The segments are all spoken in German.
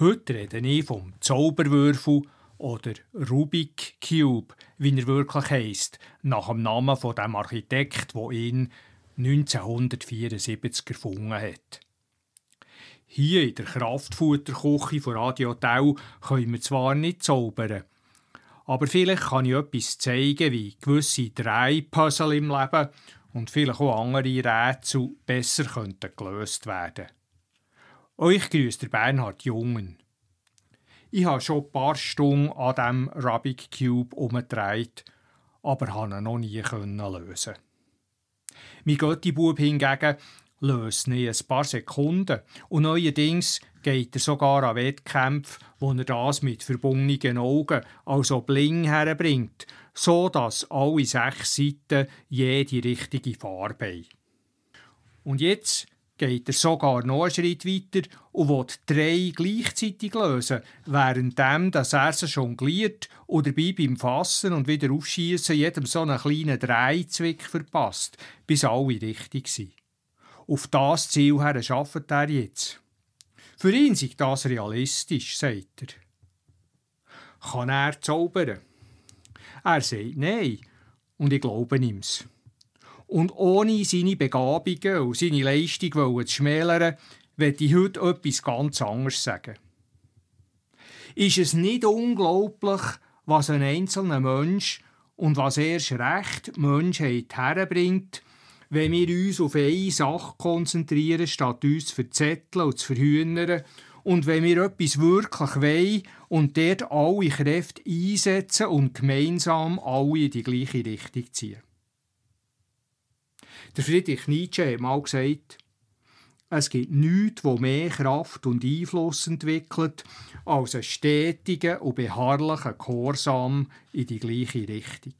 Heute rede ich vom Zauberwürfel oder Rubik Cube, wie er wirklich heisst, nach dem Namen von dem Architekt, wo ihn 1974 erfunden hat. Hier in der Kraftfutterküche von Radio Tau können wir zwar nicht zaubern, aber vielleicht kann ich etwas zeigen, wie gewisse Drei-Puzzle im Leben und vielleicht auch andere Rätsel besser gelöst werden könnten. Euch grüßt der Bernhard Jungen. Ich habe schon ein paar Stunden an diesem Rubik Cube umgedreht, aber konnte ihn noch nie lösen. Mein Götti-Bub hingegen löst nie ein paar Sekunden und neuerdings geht er sogar an Wettkämpfe, wo er das mit verbundenen Augen, also bling, herbringt, so dass alle sechs Seiten jede richtige Farbe haben. Und jetzt geht er sogar noch einen Schritt weiter und will drei gleichzeitig lösen, während er sie jongliert oder dabei beim Fassen und wieder Aufschießen jedem so einen kleinen Dreizwick verpasst, bis alle richtig sind. Auf das Ziel her arbeitet er jetzt. Für ihn sei das realistisch, sagt er. Kann er zaubern? Er sagt nein und ich glaube ihm's. Und ohne seine Begabungen und seine Leistung zu schmälern, möchte ich heute etwas ganz anderes sagen. Ist es nicht unglaublich, was ein einzelner Mensch und was erst recht die Menschheit herbringt, wenn wir uns auf eine Sache konzentrieren, statt uns zu verzetteln und zu verhühnern und wenn wir etwas wirklich wollen und dort alle Kräfte einsetzen und gemeinsam alle in die gleiche Richtung ziehen. Der Friedrich Nietzsche hat mal gesagt, es gibt nichts, wo mehr Kraft und Einfluss entwickelt, als einen stetigen und beharrlichen Gehorsam in die gleiche Richtung.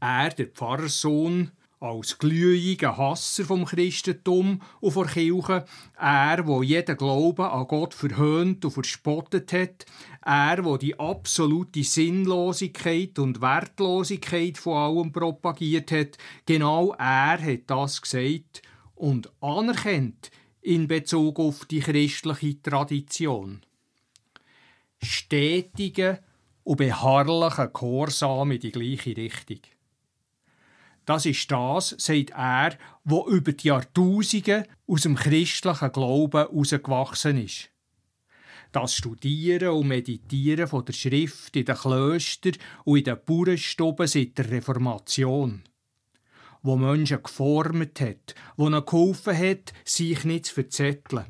Er, der Pfarrersohn, als glühiger Hasser vom Christentum und vor Kirche, er, wo jeden Glauben an Gott verhöhnt und verspottet hat, er, wo die absolute Sinnlosigkeit und Wertlosigkeit von allem propagiert hat, genau er hat das gesagt und anerkennt in Bezug auf die christliche Tradition. Stetiger und beharrlicher Gehorsam in die gleiche Richtung. Das ist das, sagt er, wo über die Jahrtausende aus dem christlichen Glauben herausgewachsen ist. Das Studieren und Meditieren von der Schrift in den Klöstern und in den Bauernstuben seit der Reformation. Wo Menschen geformt hat, wo ihnen geholfen hat, sich nicht zu verzetteln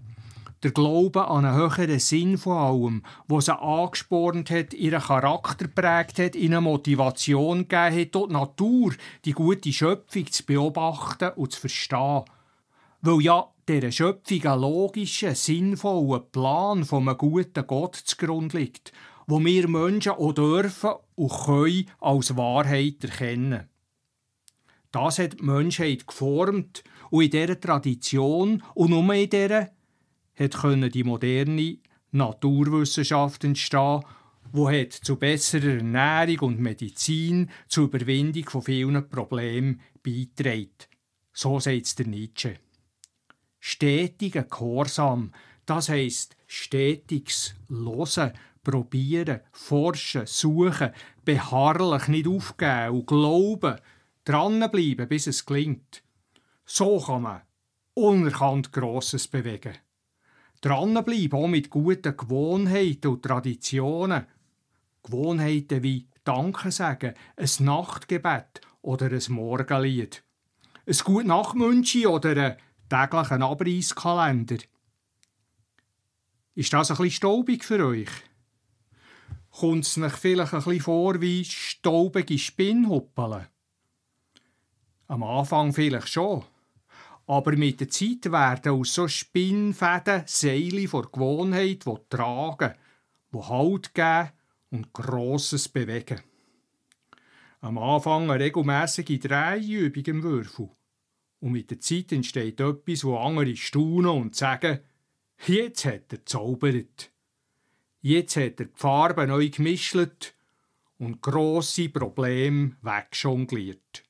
der Glaube an einen höheren Sinn von allem, der sie angespornt hat, ihren Charakter prägt hat, ihnen Motivation gegeben hat, die Natur, die gute Schöpfung zu beobachten und zu verstehen. Weil ja dieser Schöpfung ein logischer, sinnvoller Plan von einem guten Gott zugrunde liegt, wo wir Menschen auch dürfen und können als Wahrheit erkennen. Das hat die Menschheit geformt und in dieser Tradition und nur in dieser konnte die moderne Naturwissenschaft entstehen, die zu besserer Ernährung und Medizin zur Überwindung von vielen Problemen beiträgt. So sagt der Nietzsche. Stetiger Gehorsam, das heißt stetiges Losen, Probieren, Forschen, Suchen, beharrlich nicht aufgeben und glauben, dranbleiben, bis es klingt. So kann man unerkannt Grosses bewegen. Dranbleiben, auch mit guten Gewohnheiten und Traditionen. Gewohnheiten wie Danke sagen, ein Nachtgebet oder ein Morgenlied. Ein Gute Nachtmünschi oder einen täglichen Abreißkalender. Ist das etwas staubig für euch? Kommt es euch vielleicht etwas vor wie staubige Spinnhuppeln? Am Anfang vielleicht schon. Aber mit der Zeit werden aus so Spinnfäden Seile vor Gewohnheit, die tragen, die Halt geben und Grosses bewegen. Am Anfang eine regelmässige Drehübung im Würfel. Und mit der Zeit entsteht etwas, wo andere staunen und sagen, jetzt hat er zaubert. Jetzt hat er die Farben neu gemischt und grosse Probleme wegjongliert.